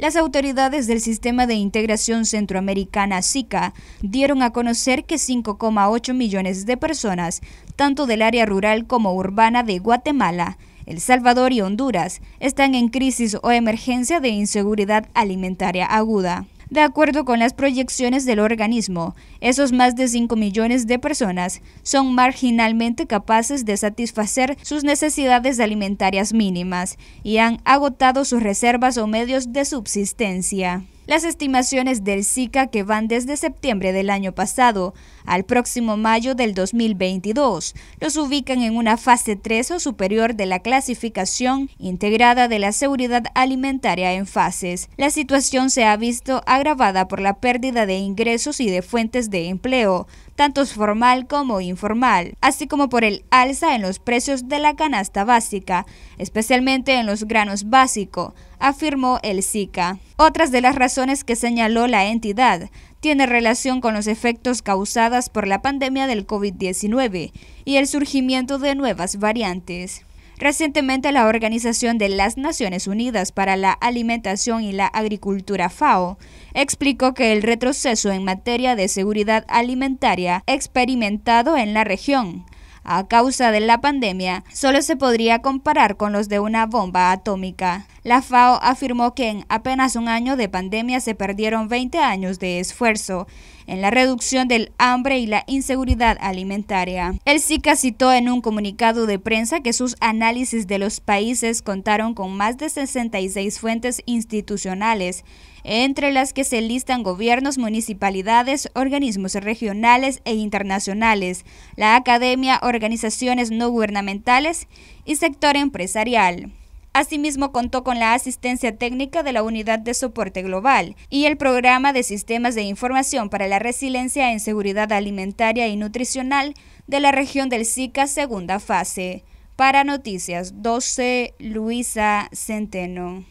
Las autoridades del Sistema de Integración Centroamericana SICA dieron a conocer que 5,8 millones de personas, tanto del área rural como urbana de Guatemala, el Salvador y Honduras están en crisis o emergencia de inseguridad alimentaria aguda. De acuerdo con las proyecciones del organismo, esos más de 5 millones de personas son marginalmente capaces de satisfacer sus necesidades alimentarias mínimas y han agotado sus reservas o medios de subsistencia las estimaciones del SICA que van desde septiembre del año pasado al próximo mayo del 2022 los ubican en una fase 3 o superior de la clasificación integrada de la seguridad alimentaria en fases. La situación se ha visto agravada por la pérdida de ingresos y de fuentes de empleo, tanto formal como informal, así como por el alza en los precios de la canasta básica, especialmente en los granos básicos afirmó el SICA. Otras de las razones que señaló la entidad tiene relación con los efectos causados por la pandemia del COVID-19 y el surgimiento de nuevas variantes. Recientemente la Organización de las Naciones Unidas para la Alimentación y la Agricultura FAO explicó que el retroceso en materia de seguridad alimentaria experimentado en la región a causa de la pandemia solo se podría comparar con los de una bomba atómica. La FAO afirmó que en apenas un año de pandemia se perdieron 20 años de esfuerzo en la reducción del hambre y la inseguridad alimentaria. El SICA citó en un comunicado de prensa que sus análisis de los países contaron con más de 66 fuentes institucionales, entre las que se listan gobiernos, municipalidades, organismos regionales e internacionales, la academia, organizaciones no gubernamentales y sector empresarial. Asimismo, contó con la asistencia técnica de la Unidad de Soporte Global y el Programa de Sistemas de Información para la Resiliencia en Seguridad Alimentaria y Nutricional de la región del SICA segunda fase. Para Noticias 12, Luisa Centeno.